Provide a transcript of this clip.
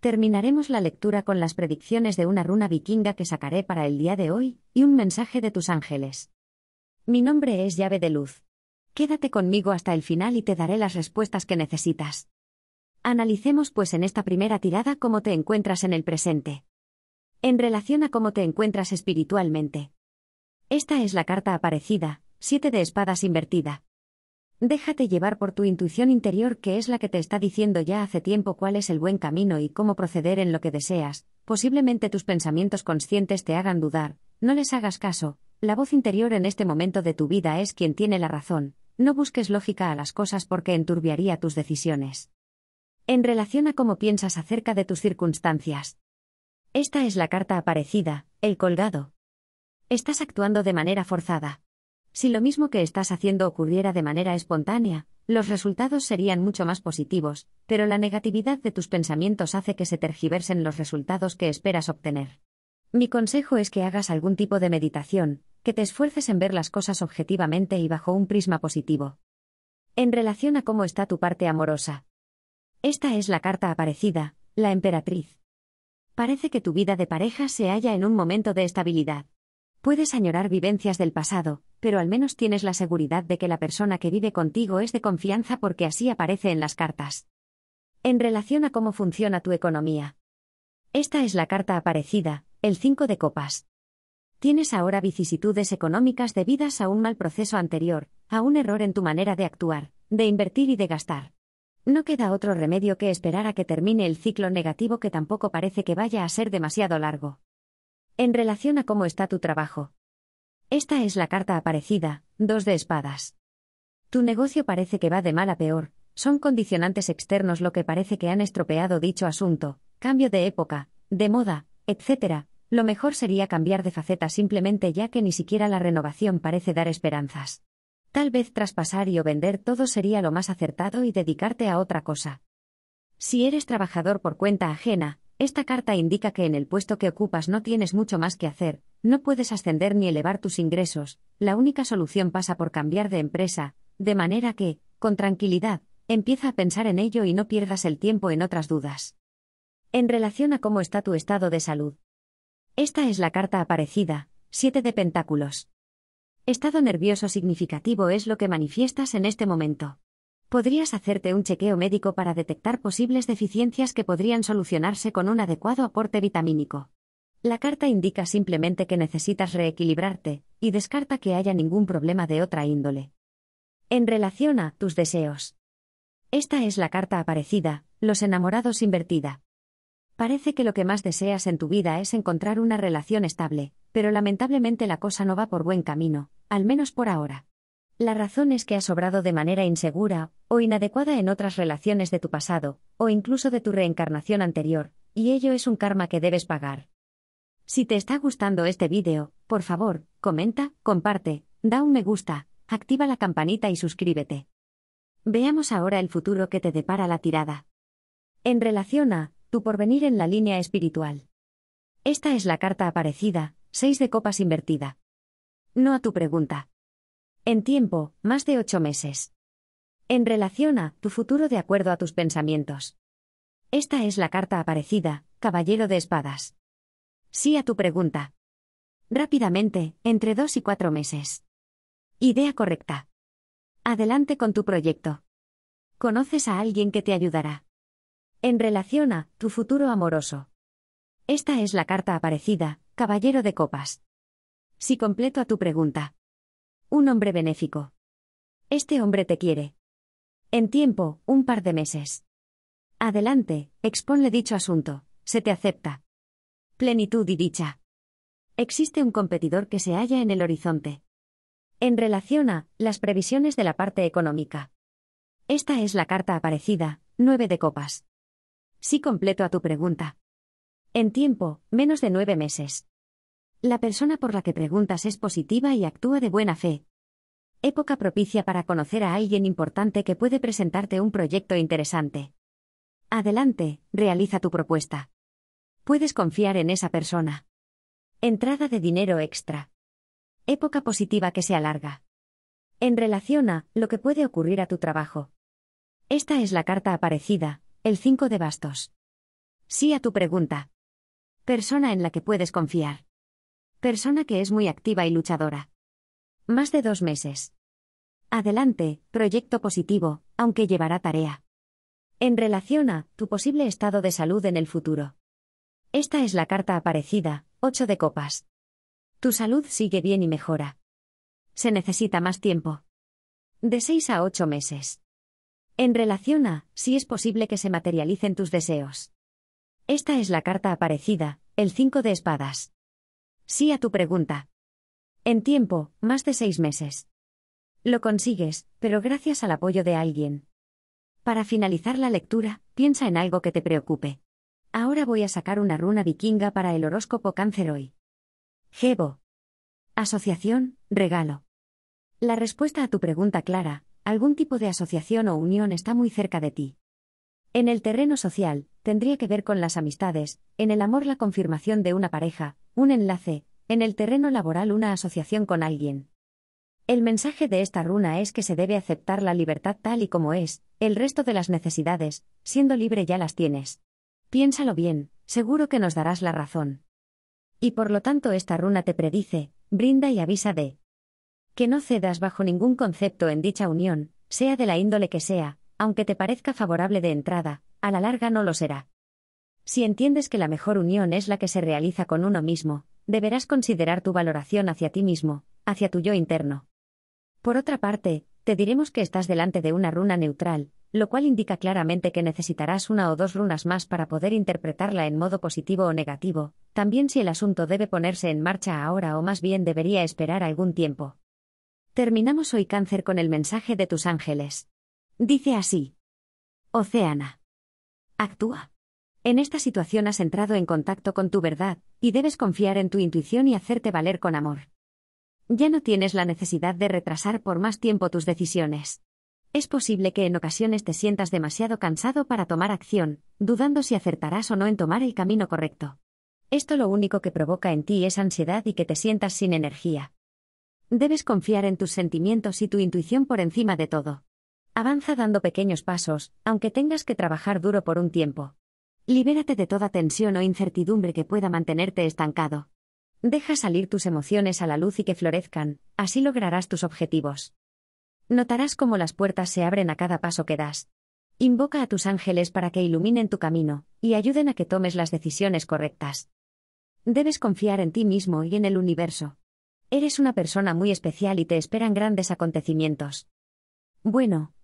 Terminaremos la lectura con las predicciones de una runa vikinga que sacaré para el día de hoy, y un mensaje de tus ángeles. Mi nombre es llave de luz. Quédate conmigo hasta el final y te daré las respuestas que necesitas. Analicemos pues en esta primera tirada cómo te encuentras en el presente. En relación a cómo te encuentras espiritualmente. Esta es la carta aparecida, siete de espadas invertida. Déjate llevar por tu intuición interior que es la que te está diciendo ya hace tiempo cuál es el buen camino y cómo proceder en lo que deseas, posiblemente tus pensamientos conscientes te hagan dudar, no les hagas caso, la voz interior en este momento de tu vida es quien tiene la razón, no busques lógica a las cosas porque enturbiaría tus decisiones. En relación a cómo piensas acerca de tus circunstancias. Esta es la carta aparecida, el colgado. Estás actuando de manera forzada. Si lo mismo que estás haciendo ocurriera de manera espontánea, los resultados serían mucho más positivos, pero la negatividad de tus pensamientos hace que se tergiversen los resultados que esperas obtener. Mi consejo es que hagas algún tipo de meditación, que te esfuerces en ver las cosas objetivamente y bajo un prisma positivo. En relación a cómo está tu parte amorosa. Esta es la carta aparecida, la emperatriz. Parece que tu vida de pareja se halla en un momento de estabilidad. Puedes añorar vivencias del pasado, pero al menos tienes la seguridad de que la persona que vive contigo es de confianza porque así aparece en las cartas. En relación a cómo funciona tu economía. Esta es la carta aparecida, el 5 de copas. Tienes ahora vicisitudes económicas debidas a un mal proceso anterior, a un error en tu manera de actuar, de invertir y de gastar. No queda otro remedio que esperar a que termine el ciclo negativo que tampoco parece que vaya a ser demasiado largo. En relación a cómo está tu trabajo, esta es la carta aparecida, dos de espadas. Tu negocio parece que va de mal a peor, son condicionantes externos lo que parece que han estropeado dicho asunto, cambio de época, de moda, etc. Lo mejor sería cambiar de faceta simplemente ya que ni siquiera la renovación parece dar esperanzas. Tal vez traspasar y o vender todo sería lo más acertado y dedicarte a otra cosa. Si eres trabajador por cuenta ajena, esta carta indica que en el puesto que ocupas no tienes mucho más que hacer, no puedes ascender ni elevar tus ingresos, la única solución pasa por cambiar de empresa, de manera que, con tranquilidad, empieza a pensar en ello y no pierdas el tiempo en otras dudas. En relación a cómo está tu estado de salud. Esta es la carta aparecida, 7 de Pentáculos. Estado nervioso significativo es lo que manifiestas en este momento podrías hacerte un chequeo médico para detectar posibles deficiencias que podrían solucionarse con un adecuado aporte vitamínico. La carta indica simplemente que necesitas reequilibrarte, y descarta que haya ningún problema de otra índole. En relación a tus deseos. Esta es la carta aparecida, los enamorados invertida. Parece que lo que más deseas en tu vida es encontrar una relación estable, pero lamentablemente la cosa no va por buen camino, al menos por ahora. La razón es que has sobrado de manera insegura o inadecuada en otras relaciones de tu pasado, o incluso de tu reencarnación anterior, y ello es un karma que debes pagar. Si te está gustando este vídeo, por favor, comenta, comparte, da un me gusta, activa la campanita y suscríbete. Veamos ahora el futuro que te depara la tirada. En relación a, tu porvenir en la línea espiritual. Esta es la carta aparecida, 6 de copas invertida. No a tu pregunta. En tiempo, más de ocho meses. En relación a tu futuro de acuerdo a tus pensamientos. Esta es la carta aparecida, Caballero de Espadas. Sí a tu pregunta. Rápidamente, entre dos y cuatro meses. Idea correcta. Adelante con tu proyecto. Conoces a alguien que te ayudará. En relación a tu futuro amoroso. Esta es la carta aparecida, Caballero de Copas. Si completo a tu pregunta. Un hombre benéfico. Este hombre te quiere. En tiempo, un par de meses. Adelante, exponle dicho asunto. Se te acepta. Plenitud y dicha. Existe un competidor que se halla en el horizonte. En relación a las previsiones de la parte económica. Esta es la carta aparecida, nueve de copas. Sí completo a tu pregunta. En tiempo, menos de nueve meses. La persona por la que preguntas es positiva y actúa de buena fe. Época propicia para conocer a alguien importante que puede presentarte un proyecto interesante. Adelante, realiza tu propuesta. Puedes confiar en esa persona. Entrada de dinero extra. Época positiva que se alarga. En relación a lo que puede ocurrir a tu trabajo. Esta es la carta aparecida, el 5 de bastos. Sí a tu pregunta. Persona en la que puedes confiar. Persona que es muy activa y luchadora. Más de dos meses. Adelante, proyecto positivo, aunque llevará tarea. En relación a tu posible estado de salud en el futuro. Esta es la carta aparecida, 8 de copas. Tu salud sigue bien y mejora. Se necesita más tiempo. De 6 a 8 meses. En relación a si es posible que se materialicen tus deseos. Esta es la carta aparecida, el 5 de espadas. Sí a tu pregunta. En tiempo, más de seis meses. Lo consigues, pero gracias al apoyo de alguien. Para finalizar la lectura, piensa en algo que te preocupe. Ahora voy a sacar una runa vikinga para el horóscopo cáncer hoy. Asociación, regalo. La respuesta a tu pregunta clara, algún tipo de asociación o unión está muy cerca de ti. En el terreno social, tendría que ver con las amistades, en el amor la confirmación de una pareja, un enlace, en el terreno laboral una asociación con alguien. El mensaje de esta runa es que se debe aceptar la libertad tal y como es, el resto de las necesidades, siendo libre ya las tienes. Piénsalo bien, seguro que nos darás la razón. Y por lo tanto esta runa te predice, brinda y avisa de que no cedas bajo ningún concepto en dicha unión, sea de la índole que sea, aunque te parezca favorable de entrada, a la larga no lo será. Si entiendes que la mejor unión es la que se realiza con uno mismo, deberás considerar tu valoración hacia ti mismo, hacia tu yo interno. Por otra parte, te diremos que estás delante de una runa neutral, lo cual indica claramente que necesitarás una o dos runas más para poder interpretarla en modo positivo o negativo, también si el asunto debe ponerse en marcha ahora o más bien debería esperar algún tiempo. Terminamos hoy cáncer con el mensaje de tus ángeles. Dice así. Oceana. Actúa. En esta situación has entrado en contacto con tu verdad, y debes confiar en tu intuición y hacerte valer con amor. Ya no tienes la necesidad de retrasar por más tiempo tus decisiones. Es posible que en ocasiones te sientas demasiado cansado para tomar acción, dudando si acertarás o no en tomar el camino correcto. Esto lo único que provoca en ti es ansiedad y que te sientas sin energía. Debes confiar en tus sentimientos y tu intuición por encima de todo. Avanza dando pequeños pasos, aunque tengas que trabajar duro por un tiempo. Libérate de toda tensión o incertidumbre que pueda mantenerte estancado. Deja salir tus emociones a la luz y que florezcan, así lograrás tus objetivos. Notarás cómo las puertas se abren a cada paso que das. Invoca a tus ángeles para que iluminen tu camino, y ayuden a que tomes las decisiones correctas. Debes confiar en ti mismo y en el universo. Eres una persona muy especial y te esperan grandes acontecimientos. Bueno,